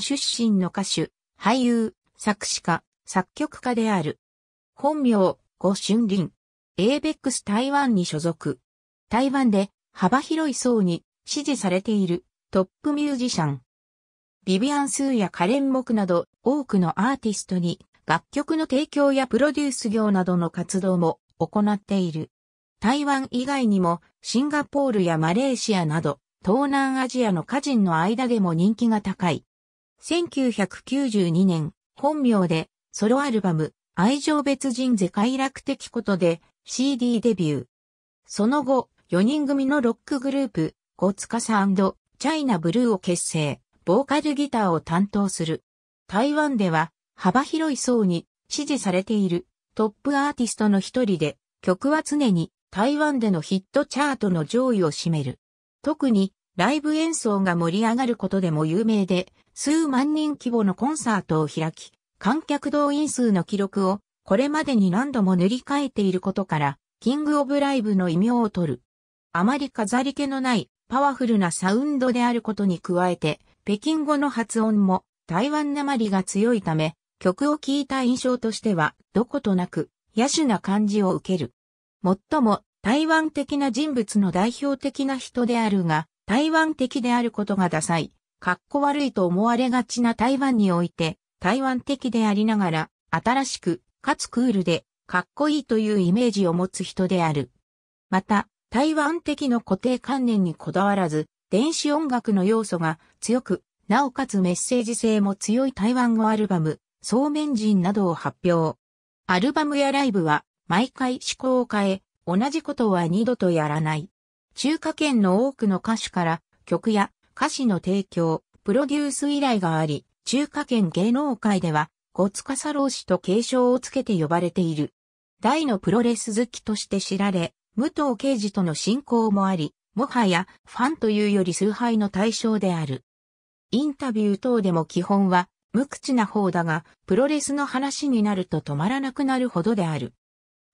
出身の歌手、俳優、作詞家、作曲家である。本名、ご春林。ABEX 台湾に所属。台湾で幅広い層に支持されているトップミュージシャン。ビビアン・スーやカレン・モクなど多くのアーティストに楽曲の提供やプロデュース業などの活動も行っている。台湾以外にもシンガポールやマレーシアなど東南アジアの歌人の間でも人気が高い1992年、本名で、ソロアルバム、愛情別人世界楽的ことで CD デビュー。その後、4人組のロックグループ、ゴツカサチャイナブルーを結成、ボーカルギターを担当する。台湾では幅広い層に支持されているトップアーティストの一人で、曲は常に台湾でのヒットチャートの上位を占める。特にライブ演奏が盛り上がることでも有名で、数万人規模のコンサートを開き、観客動員数の記録をこれまでに何度も塗り替えていることから、キングオブライブの異名を取る。あまり飾り気のないパワフルなサウンドであることに加えて、北京語の発音も台湾なまりが強いため、曲を聴いた印象としては、どことなく、野手な感じを受ける。もっとも、台湾的な人物の代表的な人であるが、台湾的であることがダサい、かっこ悪いと思われがちな台湾において、台湾的でありながら、新しく、かつクールで、かっこいいというイメージを持つ人である。また、台湾的の固定観念にこだわらず、電子音楽の要素が強く、なおかつメッセージ性も強い台湾語アルバム、そうめん人などを発表。アルバムやライブは、毎回思考を変え、同じことは二度とやらない。中華圏の多くの歌手から曲や歌詞の提供、プロデュース依頼があり、中華圏芸能界では、ごつかさ老氏と継承をつけて呼ばれている。大のプロレス好きとして知られ、武藤敬司との親交もあり、もはやファンというより崇拝の対象である。インタビュー等でも基本は無口な方だが、プロレスの話になると止まらなくなるほどである。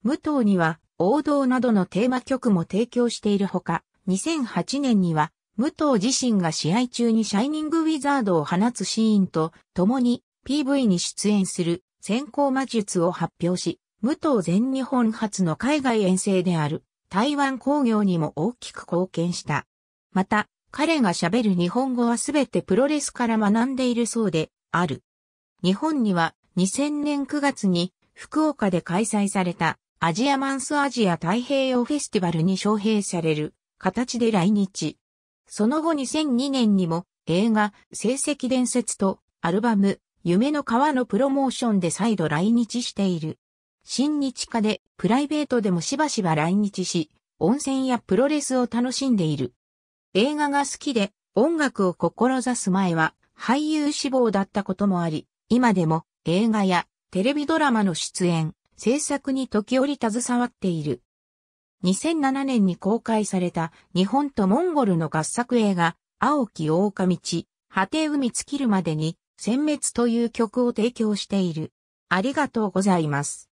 武藤には王道などのテーマ曲も提供しているほか、2008年には、武藤自身が試合中にシャイニングウィザードを放つシーンと共に PV に出演する先行魔術を発表し、武藤全日本初の海外遠征である台湾工業にも大きく貢献した。また、彼が喋る日本語はすべてプロレスから学んでいるそうである。日本には2000年9月に福岡で開催されたアジアマンスアジア太平洋フェスティバルに招聘される形で来日。その後2002年にも映画、成績伝説とアルバム、夢の川のプロモーションで再度来日している。新日課でプライベートでもしばしば来日し、温泉やプロレスを楽しんでいる。映画が好きで音楽を志す前は俳優志望だったこともあり、今でも映画やテレビドラマの出演、制作に時折携わっている。2007年に公開された日本とモンゴルの合作映画、青き狼道、果て海尽きるまでに、殲滅という曲を提供している。ありがとうございます。